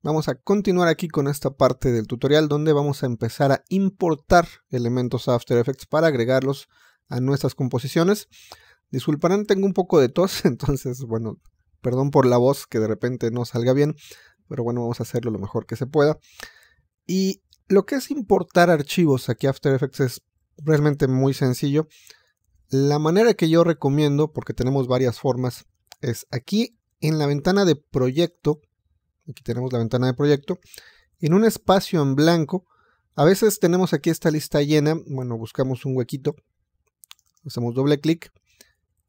Vamos a continuar aquí con esta parte del tutorial donde vamos a empezar a importar elementos a After Effects para agregarlos a nuestras composiciones. Disculparán, tengo un poco de tos, entonces bueno, perdón por la voz que de repente no salga bien, pero bueno, vamos a hacerlo lo mejor que se pueda. Y lo que es importar archivos aquí a After Effects es realmente muy sencillo. La manera que yo recomiendo, porque tenemos varias formas, es aquí en la ventana de proyecto, Aquí tenemos la ventana de proyecto. En un espacio en blanco, a veces tenemos aquí esta lista llena. Bueno, buscamos un huequito. Hacemos doble clic.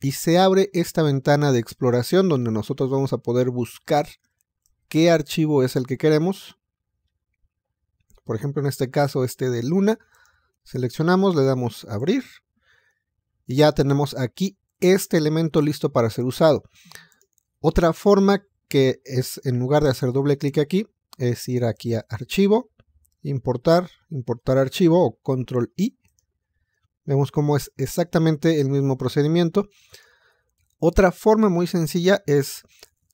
Y se abre esta ventana de exploración donde nosotros vamos a poder buscar qué archivo es el que queremos. Por ejemplo, en este caso, este de Luna. Seleccionamos, le damos abrir. Y ya tenemos aquí este elemento listo para ser usado. Otra forma que es en lugar de hacer doble clic aquí, es ir aquí a archivo, importar, importar archivo o control I. Vemos cómo es exactamente el mismo procedimiento. Otra forma muy sencilla es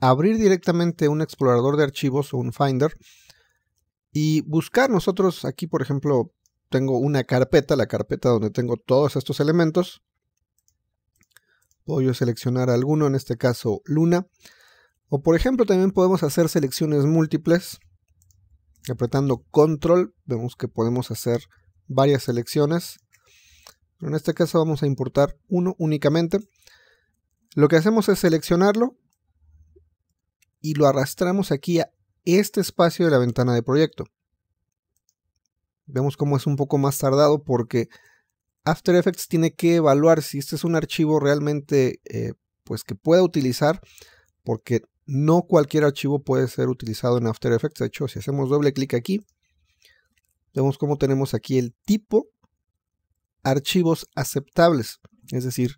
abrir directamente un explorador de archivos o un finder y buscar nosotros aquí, por ejemplo, tengo una carpeta, la carpeta donde tengo todos estos elementos. Puedo seleccionar alguno, en este caso Luna. O por ejemplo, también podemos hacer selecciones múltiples. Apretando control, vemos que podemos hacer varias selecciones. Pero en este caso vamos a importar uno únicamente. Lo que hacemos es seleccionarlo y lo arrastramos aquí a este espacio de la ventana de proyecto. Vemos cómo es un poco más tardado porque After Effects tiene que evaluar si este es un archivo realmente eh, pues que pueda utilizar porque no cualquier archivo puede ser utilizado en After Effects. De hecho, si hacemos doble clic aquí, vemos cómo tenemos aquí el tipo archivos aceptables. Es decir,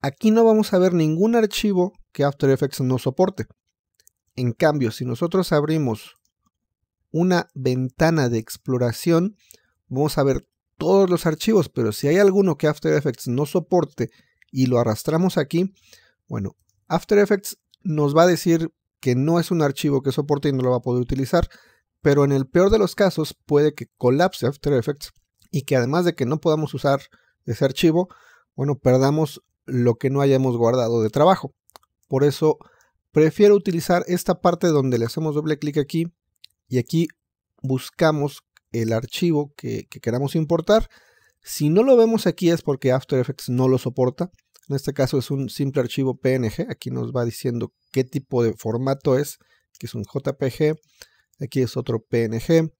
aquí no vamos a ver ningún archivo que After Effects no soporte. En cambio, si nosotros abrimos una ventana de exploración, vamos a ver todos los archivos, pero si hay alguno que After Effects no soporte y lo arrastramos aquí, bueno, After Effects nos va a decir que no es un archivo que soporte y no lo va a poder utilizar, pero en el peor de los casos puede que colapse After Effects y que además de que no podamos usar ese archivo, bueno, perdamos lo que no hayamos guardado de trabajo. Por eso prefiero utilizar esta parte donde le hacemos doble clic aquí y aquí buscamos el archivo que queramos importar. Si no lo vemos aquí es porque After Effects no lo soporta en este caso es un simple archivo PNG. Aquí nos va diciendo qué tipo de formato es, que es un JPG. Aquí es otro PNG.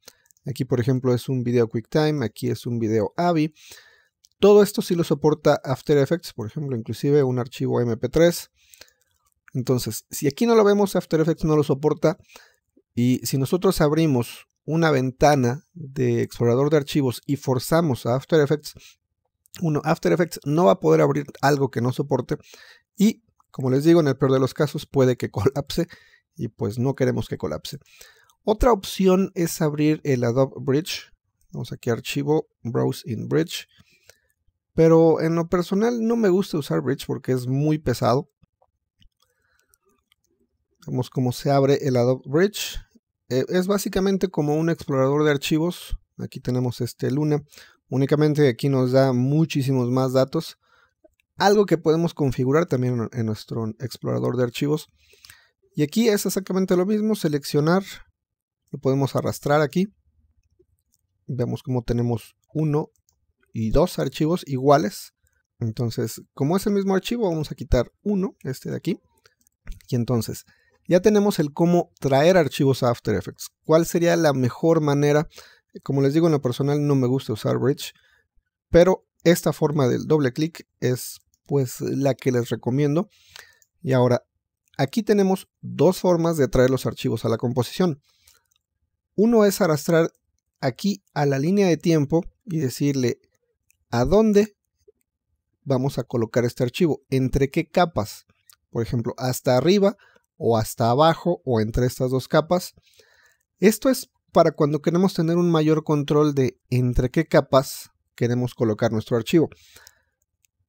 Aquí, por ejemplo, es un video QuickTime. Aquí es un video AVI. Todo esto sí lo soporta After Effects, por ejemplo, inclusive un archivo MP3. Entonces, si aquí no lo vemos, After Effects no lo soporta. Y si nosotros abrimos una ventana de explorador de archivos y forzamos a After Effects, uno, After Effects no va a poder abrir algo que no soporte y, como les digo, en el peor de los casos puede que colapse y pues no queremos que colapse. Otra opción es abrir el Adobe Bridge. Vamos aquí a archivo, Browse in Bridge. Pero en lo personal no me gusta usar Bridge porque es muy pesado. Vemos cómo se abre el Adobe Bridge. Eh, es básicamente como un explorador de archivos. Aquí tenemos este Luna. Únicamente aquí nos da muchísimos más datos. Algo que podemos configurar también en nuestro explorador de archivos. Y aquí es exactamente lo mismo, seleccionar, lo podemos arrastrar aquí. Vemos cómo tenemos uno y dos archivos iguales. Entonces, como es el mismo archivo, vamos a quitar uno, este de aquí. Y entonces, ya tenemos el cómo traer archivos a After Effects. ¿Cuál sería la mejor manera como les digo, en lo personal no me gusta usar Bridge, pero esta forma del doble clic es pues la que les recomiendo. Y ahora, aquí tenemos dos formas de traer los archivos a la composición. Uno es arrastrar aquí a la línea de tiempo y decirle a dónde vamos a colocar este archivo, entre qué capas, por ejemplo, hasta arriba o hasta abajo o entre estas dos capas. Esto es para cuando queremos tener un mayor control de entre qué capas queremos colocar nuestro archivo.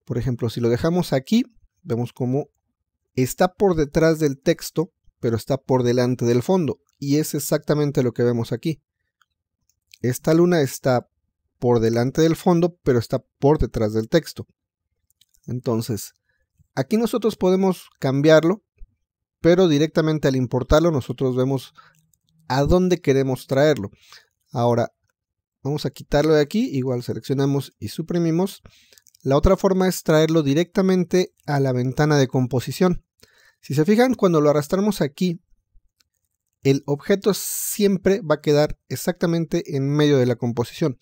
Por ejemplo, si lo dejamos aquí, vemos cómo está por detrás del texto, pero está por delante del fondo. Y es exactamente lo que vemos aquí. Esta luna está por delante del fondo, pero está por detrás del texto. Entonces, aquí nosotros podemos cambiarlo, pero directamente al importarlo nosotros vemos a dónde queremos traerlo. Ahora, vamos a quitarlo de aquí, igual seleccionamos y suprimimos. La otra forma es traerlo directamente a la ventana de composición. Si se fijan, cuando lo arrastramos aquí, el objeto siempre va a quedar exactamente en medio de la composición.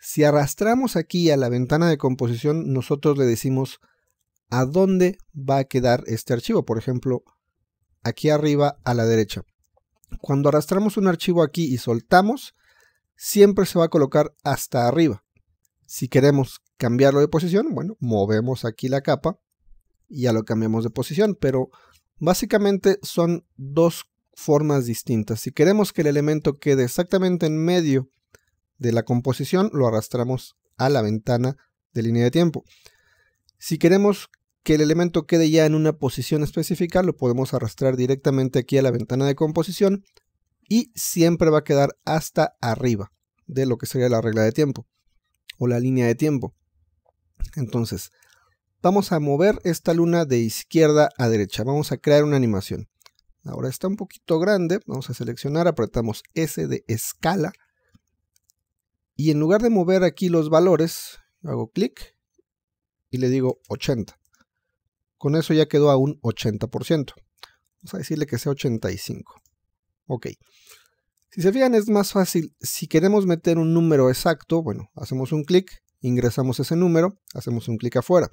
Si arrastramos aquí a la ventana de composición, nosotros le decimos a dónde va a quedar este archivo. Por ejemplo, aquí arriba a la derecha. Cuando arrastramos un archivo aquí y soltamos, siempre se va a colocar hasta arriba. Si queremos cambiarlo de posición, bueno, movemos aquí la capa y ya lo cambiamos de posición, pero básicamente son dos formas distintas. Si queremos que el elemento quede exactamente en medio de la composición, lo arrastramos a la ventana de línea de tiempo. Si queremos que el elemento quede ya en una posición específica, lo podemos arrastrar directamente aquí a la ventana de composición y siempre va a quedar hasta arriba de lo que sería la regla de tiempo o la línea de tiempo. Entonces, vamos a mover esta luna de izquierda a derecha, vamos a crear una animación. Ahora está un poquito grande, vamos a seleccionar, apretamos S de escala y en lugar de mover aquí los valores, hago clic y le digo 80. Con eso ya quedó a un 80%. Vamos a decirle que sea 85. Ok. Si se fijan es más fácil, si queremos meter un número exacto, bueno, hacemos un clic, ingresamos ese número, hacemos un clic afuera.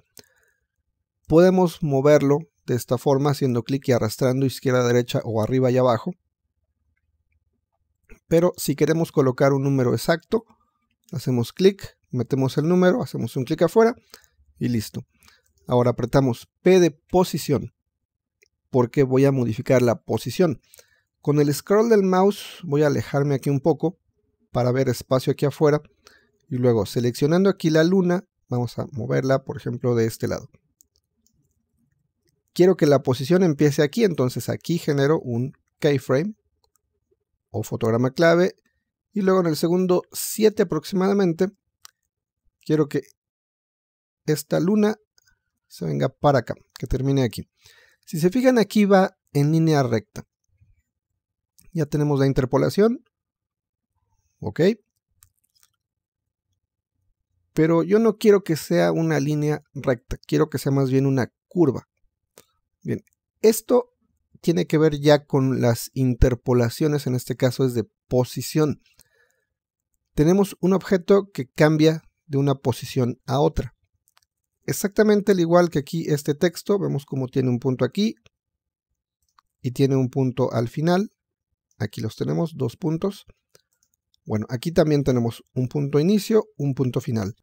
Podemos moverlo de esta forma haciendo clic y arrastrando izquierda, derecha o arriba y abajo. Pero si queremos colocar un número exacto, hacemos clic, metemos el número, hacemos un clic afuera y listo. Ahora apretamos P de posición, porque voy a modificar la posición. Con el scroll del mouse voy a alejarme aquí un poco para ver espacio aquí afuera. Y luego seleccionando aquí la luna, vamos a moverla, por ejemplo, de este lado. Quiero que la posición empiece aquí, entonces aquí genero un keyframe o fotograma clave. Y luego en el segundo 7 aproximadamente, quiero que esta luna se venga para acá, que termine aquí. Si se fijan aquí va en línea recta. Ya tenemos la interpolación. Ok. Pero yo no quiero que sea una línea recta, quiero que sea más bien una curva. Bien, esto tiene que ver ya con las interpolaciones, en este caso es de posición. Tenemos un objeto que cambia de una posición a otra exactamente al igual que aquí este texto, vemos como tiene un punto aquí y tiene un punto al final. Aquí los tenemos, dos puntos. Bueno, aquí también tenemos un punto inicio, un punto final.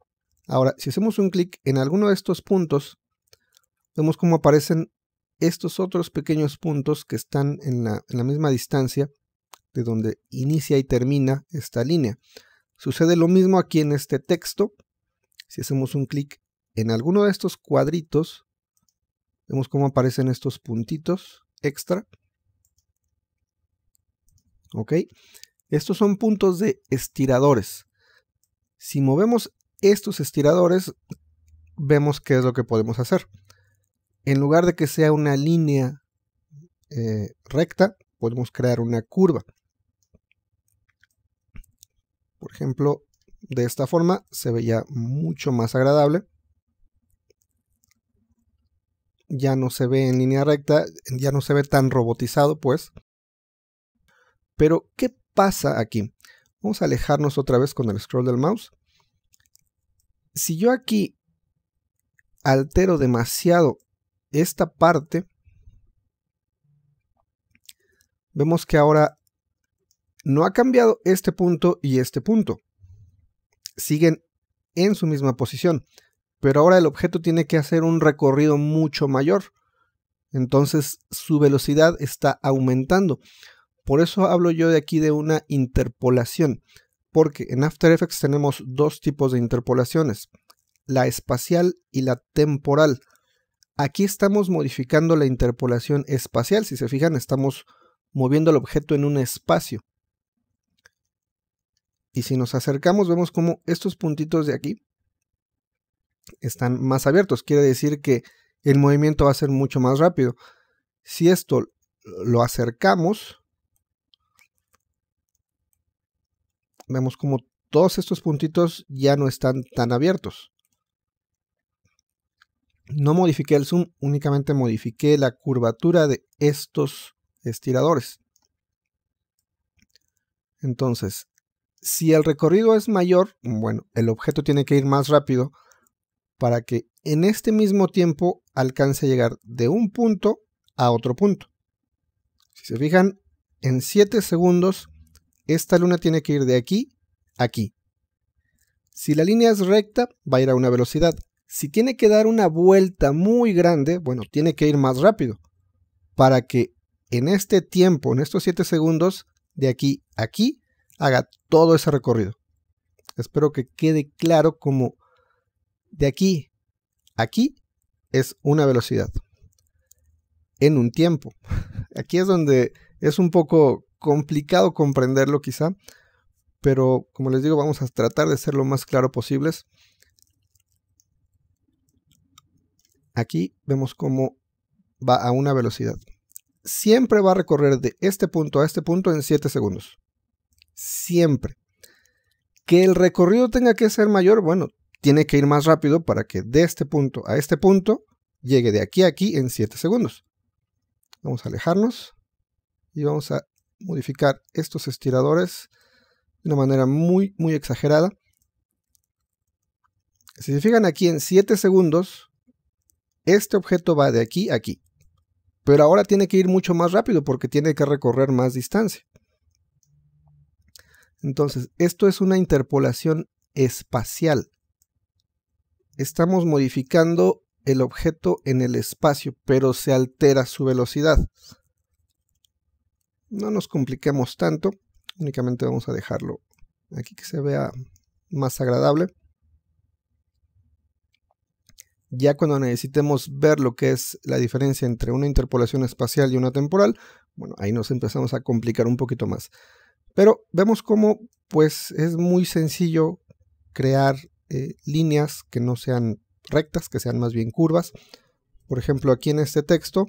Ahora, si hacemos un clic en alguno de estos puntos, vemos cómo aparecen estos otros pequeños puntos que están en la, en la misma distancia de donde inicia y termina esta línea. Sucede lo mismo aquí en este texto. Si hacemos un clic en alguno de estos cuadritos, vemos cómo aparecen estos puntitos extra. ¿Ok? Estos son puntos de estiradores. Si movemos estos estiradores, vemos qué es lo que podemos hacer. En lugar de que sea una línea eh, recta, podemos crear una curva. Por ejemplo, de esta forma se veía mucho más agradable ya no se ve en línea recta, ya no se ve tan robotizado, pues. Pero, ¿qué pasa aquí? Vamos a alejarnos otra vez con el scroll del mouse. Si yo aquí altero demasiado esta parte, vemos que ahora no ha cambiado este punto y este punto. Siguen en su misma posición pero ahora el objeto tiene que hacer un recorrido mucho mayor. Entonces su velocidad está aumentando. Por eso hablo yo de aquí de una interpolación, porque en After Effects tenemos dos tipos de interpolaciones, la espacial y la temporal. Aquí estamos modificando la interpolación espacial, si se fijan estamos moviendo el objeto en un espacio. Y si nos acercamos vemos como estos puntitos de aquí están más abiertos. Quiere decir que el movimiento va a ser mucho más rápido. Si esto lo acercamos, vemos como todos estos puntitos ya no están tan abiertos. No modifiqué el zoom, únicamente modifiqué la curvatura de estos estiradores. Entonces, si el recorrido es mayor, bueno, el objeto tiene que ir más rápido para que en este mismo tiempo alcance a llegar de un punto a otro punto. Si se fijan, en 7 segundos, esta luna tiene que ir de aquí a aquí. Si la línea es recta, va a ir a una velocidad. Si tiene que dar una vuelta muy grande, bueno, tiene que ir más rápido. Para que en este tiempo, en estos 7 segundos, de aquí a aquí, haga todo ese recorrido. Espero que quede claro cómo de aquí a aquí es una velocidad. En un tiempo. Aquí es donde es un poco complicado comprenderlo quizá, pero como les digo, vamos a tratar de ser lo más claro posibles. Aquí vemos cómo va a una velocidad. Siempre va a recorrer de este punto a este punto en 7 segundos. Siempre. Que el recorrido tenga que ser mayor, bueno, tiene que ir más rápido para que de este punto a este punto llegue de aquí a aquí en 7 segundos. Vamos a alejarnos y vamos a modificar estos estiradores de una manera muy, muy exagerada. Si se fijan aquí en 7 segundos, este objeto va de aquí a aquí. Pero ahora tiene que ir mucho más rápido porque tiene que recorrer más distancia. Entonces, esto es una interpolación espacial estamos modificando el objeto en el espacio, pero se altera su velocidad. No nos compliquemos tanto, únicamente vamos a dejarlo aquí que se vea más agradable. Ya cuando necesitemos ver lo que es la diferencia entre una interpolación espacial y una temporal, bueno, ahí nos empezamos a complicar un poquito más. Pero vemos cómo pues es muy sencillo crear eh, líneas que no sean rectas, que sean más bien curvas. Por ejemplo, aquí en este texto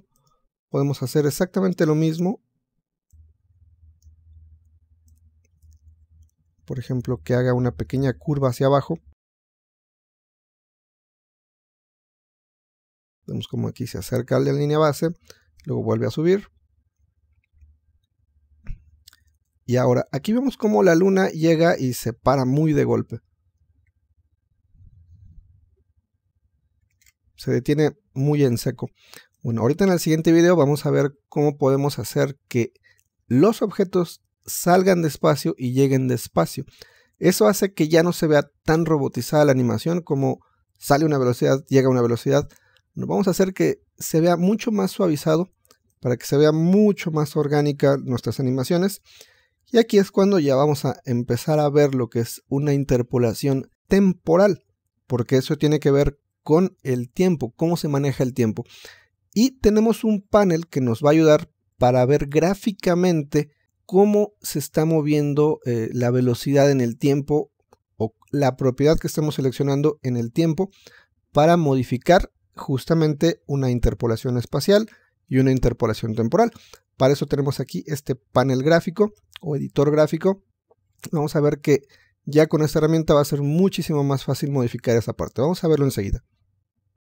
podemos hacer exactamente lo mismo. Por ejemplo, que haga una pequeña curva hacia abajo. Vemos como aquí se acerca la línea base, luego vuelve a subir. Y ahora, aquí vemos cómo la luna llega y se para muy de golpe. se detiene muy en seco. Bueno, ahorita en el siguiente video vamos a ver cómo podemos hacer que los objetos salgan despacio y lleguen despacio. Eso hace que ya no se vea tan robotizada la animación como sale una velocidad, llega una velocidad. Vamos a hacer que se vea mucho más suavizado para que se vea mucho más orgánica nuestras animaciones. Y aquí es cuando ya vamos a empezar a ver lo que es una interpolación temporal, porque eso tiene que ver con el tiempo, cómo se maneja el tiempo. Y tenemos un panel que nos va a ayudar para ver gráficamente cómo se está moviendo eh, la velocidad en el tiempo o la propiedad que estamos seleccionando en el tiempo para modificar justamente una interpolación espacial y una interpolación temporal. Para eso tenemos aquí este panel gráfico o editor gráfico. Vamos a ver que ya con esta herramienta va a ser muchísimo más fácil modificar esa parte. Vamos a verlo enseguida.